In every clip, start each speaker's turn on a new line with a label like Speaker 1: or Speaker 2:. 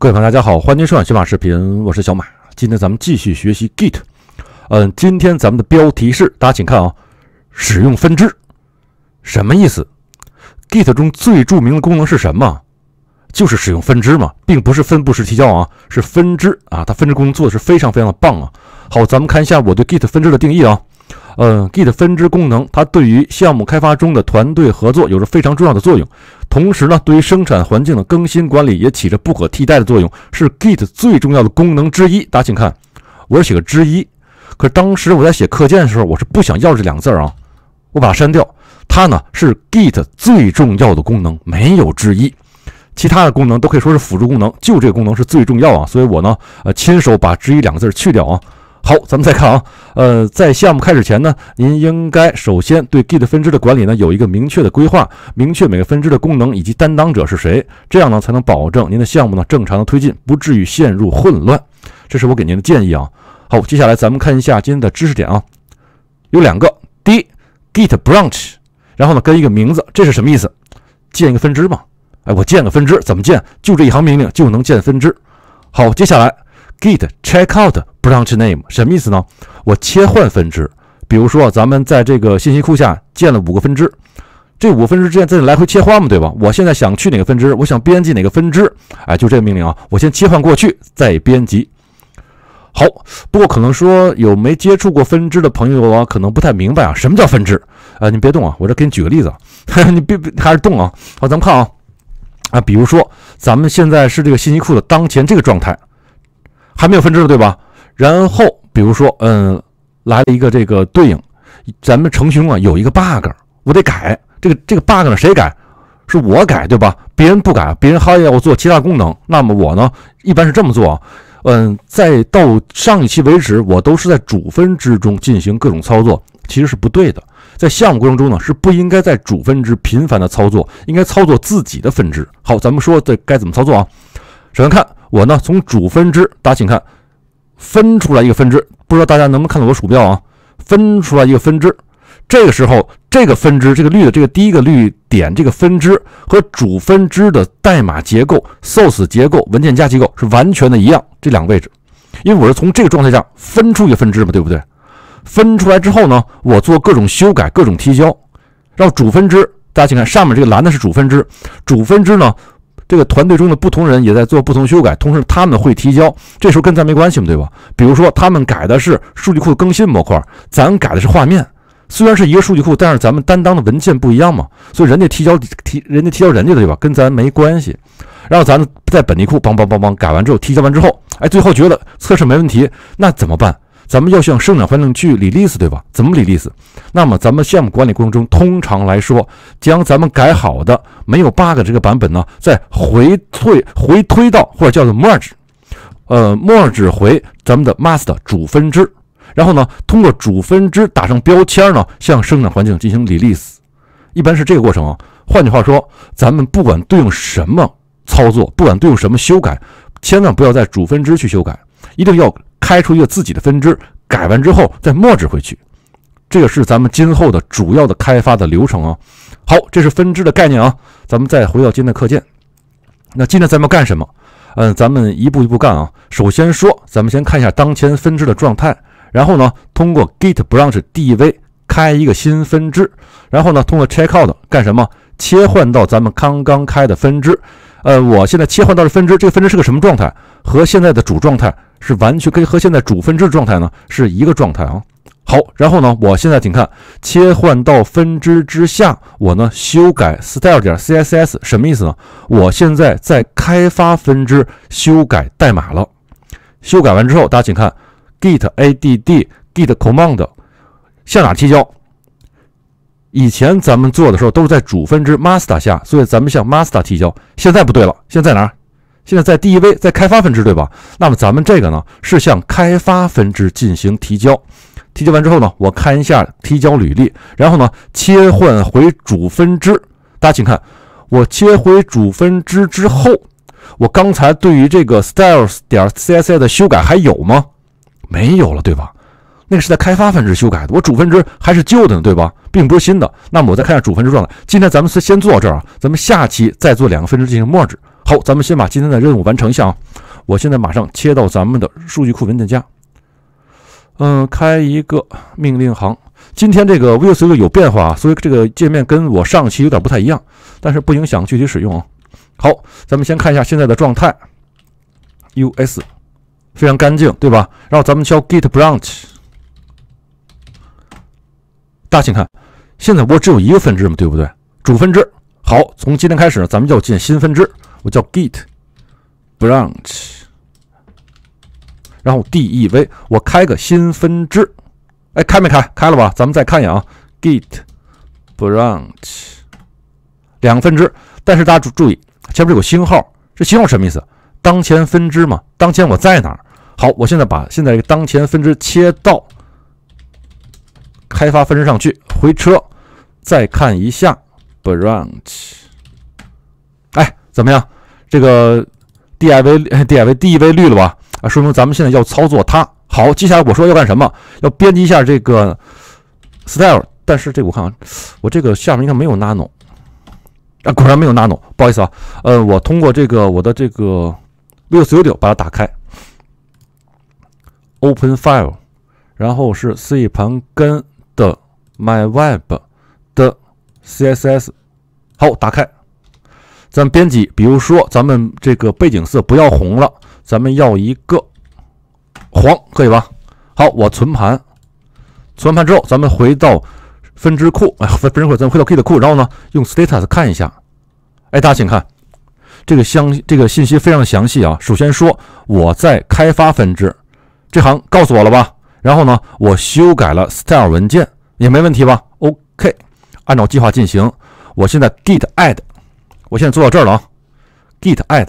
Speaker 1: 各位朋友，大家好，欢迎收看小马视频，我是小马。今天咱们继续学习 Git。嗯，今天咱们的标题是，大家请看啊，使用分支，什么意思？Git 中最著名的功能是什么？就是使用分支嘛，并不是分布式提交啊，是分支啊。它分支功能做的是非常非常的棒啊。好，咱们看一下我对 Git 分支的定义啊。嗯，Git 分支功能，它对于项目开发中的团队合作有着非常重要的作用，同时呢，对于生产环境的更新管理也起着不可替代的作用，是 Git 最重要的功能之一。大家请看，我是写个之一，可当时我在写课件的时候，我是不想要这两个字儿啊，我把它删掉。它呢是 Git 最重要的功能，没有之一，其他的功能都可以说是辅助功能，就这个功能是最重要啊，所以我呢，呃，亲手把之一两个字儿去掉啊。好，咱们再看啊，呃，在项目开始前呢，您应该首先对 Git 分支的管理呢有一个明确的规划，明确每个分支的功能以及担当者是谁，这样呢才能保证您的项目呢正常的推进，不至于陷入混乱。这是我给您的建议啊。好，接下来咱们看一下今天的知识点啊，有两个，第一 Git branch，然后呢跟一个名字，这是什么意思？建一个分支嘛。哎，我建个分支怎么建？就这一行命令就能建分支。好，接下来。git checkout branch name 什么意思呢？我切换分支。比如说，咱们在这个信息库下建了五个分支，这五分支之间在来回切换嘛，对吧？我现在想去哪个分支，我想编辑哪个分支，哎，就这个命令啊。我先切换过去，再编辑。好，不过可能说有没接触过分支的朋友啊，可能不太明白啊，什么叫分支啊？你别动啊，我这给你举个例子啊，你别别还是动啊。好，咱们看啊啊，比如说咱们现在是这个信息库的当前这个状态。还没有分支的，对吧？然后比如说，嗯，来了一个这个对应，咱们程序中啊有一个 bug，我得改这个这个 bug 呢？谁改？是我改，对吧？别人不改，别人还要做其他功能。那么我呢，一般是这么做，嗯，在到上一期为止，我都是在主分支中进行各种操作，其实是不对的。在项目过程中呢，是不应该在主分支频繁的操作，应该操作自己的分支。好，咱们说这该怎么操作啊？首先看。我呢，从主分支，大家请看，分出来一个分支，不知道大家能不能看到我鼠标啊？分出来一个分支，这个时候，这个分支，这个绿的，这个第一个绿点，这个分支和主分支的代码结构、source 结构、文件夹结构是完全的一样。这两个位置，因为我是从这个状态下分出一个分支嘛，对不对？分出来之后呢，我做各种修改、各种提交，让主分支，大家请看上面这个蓝的是主分支，主分支呢。这个团队中的不同人也在做不同修改，同时他们会提交，这时候跟咱没关系嘛，对吧？比如说他们改的是数据库更新模块，咱改的是画面，虽然是一个数据库，但是咱们担当的文件不一样嘛，所以人家提交提，人家提交人家的对吧？跟咱没关系。然后咱在本地库帮帮帮帮改完之后，提交完之后，哎，最后觉得测试没问题，那怎么办？咱们要向生产环境去 release，对吧？怎么 release？那么咱们项目管理过程中，通常来说，将咱们改好的没有 bug 这个版本呢，再回退、回推到，或者叫做 merge，呃，merge 回咱们的 master 主分支，然后呢，通过主分支打上标签呢，向生产环境进行 release，一般是这个过程。啊。换句话说，咱们不管对应什么操作，不管对应什么修改，千万不要在主分支去修改，一定要。开出一个自己的分支，改完之后再抹置回去，这个是咱们今后的主要的开发的流程啊。好，这是分支的概念啊。咱们再回到今天的课件，那今天咱们干什么？嗯，咱们一步一步干啊。首先说，咱们先看一下当前分支的状态，然后呢，通过 git branch dev 开一个新分支，然后呢，通过 checkout 干什么？切换到咱们刚刚开的分支。呃，我现在切换到了分支，这个分支是个什么状态？和现在的主状态是完全，跟和现在主分支的状态呢是一个状态啊。好，然后呢，我现在请看，切换到分支之下，我呢修改 style 点 css 什么意思呢？我现在在开发分支修改代码了。修改完之后，大家请看，git add git command 向哪提交？以前咱们做的时候都是在主分支 master 下，所以咱们向 master 提交。现在不对了，现在哪？现在在 dev，在开发分支，对吧？那么咱们这个呢，是向开发分支进行提交。提交完之后呢，我看一下提交履历，然后呢，切换回主分支。大家请看，我切回主分支之后，我刚才对于这个 styles 点 css 的修改还有吗？没有了，对吧？那个是在开发分支修改的，我主分支还是旧的呢，对吧？并不是新的。那么我再看一下主分支状态。今天咱们先先做到这儿啊，咱们下期再做两个分支进行 Merge。好，咱们先把今天的任务完成一下啊。我现在马上切到咱们的数据库文件夹，嗯，开一个命令行。今天这个 v i e u s 有变化，所以这个界面跟我上期有点不太一样，但是不影响具体使用啊。好，咱们先看一下现在的状态，US 非常干净，对吧？然后咱们敲 git branch。大家请看，现在我只有一个分支嘛，对不对？主分支。好，从今天开始呢，咱们要建新分支。我叫 git branch，然后 d e v，我开个新分支。哎，开没开？开了吧？咱们再看一眼啊，git branch 两个分支。但是大家注注意，前面有星号，这星号什么意思？当前分支嘛，当前我在哪儿？好，我现在把现在这个当前分支切到。开发分支上去，回车，再看一下 branch。哎，怎么样？这个 div div div 绿了吧？啊，说明咱们现在要操作它。好，接下来我说要干什么？要编辑一下这个 style。但是这我看啊，我这个下面应该没有 nano 啊，果然没有 nano。不好意思啊，呃，我通过这个我的这个 Visual Studio 把它打开，Open File，然后是 C 盘根。my web 的 CSS，好，打开，咱编辑。比如说，咱们这个背景色不要红了，咱们要一个黄，可以吧？好，我存盘。存完盘之后，咱们回到分支库，哎，不分不是，咱们回到 Git 库，然后呢，用 Status 看一下。哎，大家请看，这个相这个信息非常详细啊。首先说，我在开发分支这行告诉我了吧？然后呢，我修改了 Style 文件。也没问题吧？OK，按照计划进行。我现在 git add，我现在做到这儿了啊，git add，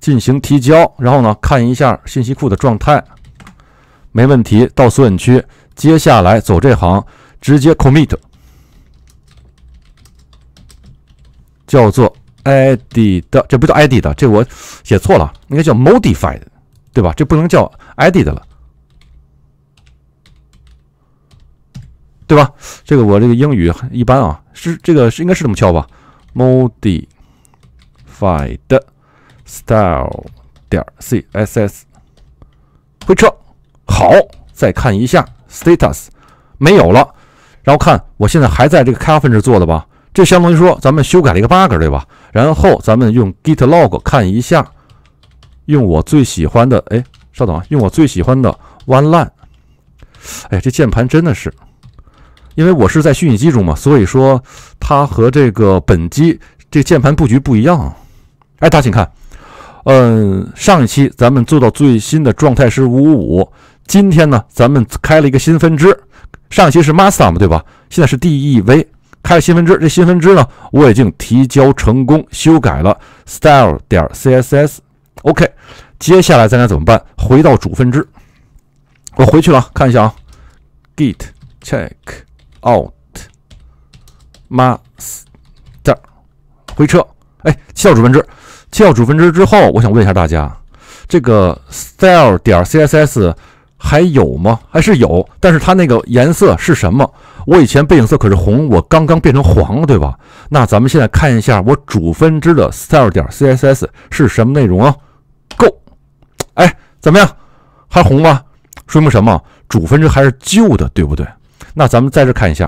Speaker 1: 进行提交。然后呢，看一下信息库的状态，没问题。到索引区，接下来走这行，直接 commit，叫做 added。这不叫 added，这我写错了，应该叫 modified，对吧？这不能叫 added 了。对吧？这个我这个英语一般啊，是这个是应该是这么敲吧 m o d i f i e d style 点 css，回车，好，再看一下 status 没有了。然后看我现在还在这个开发分支做的吧？这相当于说咱们修改了一个 bug，对吧？然后咱们用 git log 看一下，用我最喜欢的哎，稍等啊，用我最喜欢的 one line，哎，这键盘真的是。因为我是在虚拟机中嘛，所以说它和这个本机这键盘布局不一样。哎，大家请看，嗯，上一期咱们做到最新的状态是五五五，今天呢咱们开了一个新分支，上一期是 master 嘛，对吧？现在是 DEV，开了新分支。这新分支呢，我已经提交成功，修改了 style 点 css。OK，接下来咱该怎么办？回到主分支，我回去了，看一下啊，git check。o u t m a s t e r 回车。哎，七号主分支，七号主分支之后，我想问一下大家，这个 style 点 CSS 还有吗？还是有？但是它那个颜色是什么？我以前背景色可是红，我刚刚变成黄了，对吧？那咱们现在看一下我主分支的 style 点 CSS 是什么内容啊？Go，哎，怎么样？还红吗？说明什么？主分支还是旧的，对不对？那咱们在这看一下，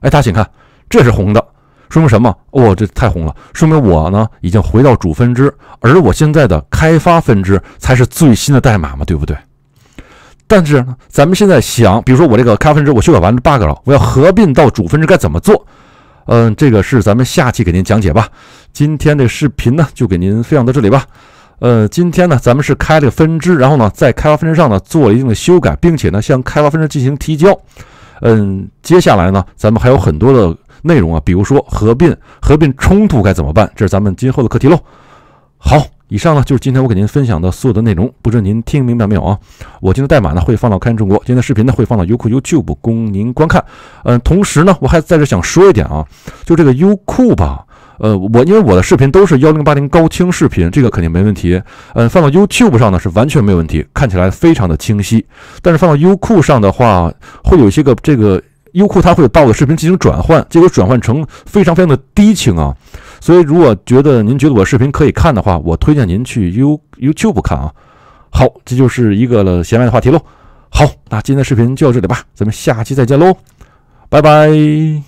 Speaker 1: 哎，大家请看，这是红的，说明什么？哦，这太红了，说明我呢已经回到主分支，而我现在的开发分支才是最新的代码嘛，对不对？但是咱们现在想，比如说我这个开发分支我修改完的 bug 了，我要合并到主分支，该怎么做？嗯，这个是咱们下期给您讲解吧。今天这视频呢就给您分享到这里吧。呃，今天呢咱们是开了分支，然后呢在开发分支上呢做了一定的修改，并且呢向开发分支进行提交。嗯，接下来呢，咱们还有很多的内容啊，比如说合并、合并冲突该怎么办？这是咱们今后的课题喽。好，以上呢就是今天我给您分享的所有的内容，不知您听明白没有啊？我今天的代码呢会放到看中国，今天视频呢会放到优酷、YouTube 供您观看。嗯，同时呢，我还在这想说一点啊，就这个优酷吧。呃，我因为我的视频都是幺零八零高清视频，这个肯定没问题。嗯，放到 YouTube 上呢是完全没有问题，看起来非常的清晰。但是放到优酷上的话，会有一些个这个优酷它会把我的视频进行转换，结果转换成非常非常的低清啊。所以如果觉得您觉得我视频可以看的话，我推荐您去 You YouTube 看啊。好，这就是一个了闲聊的话题喽。好，那今天的视频就到这里吧，咱们下期再见喽，拜拜。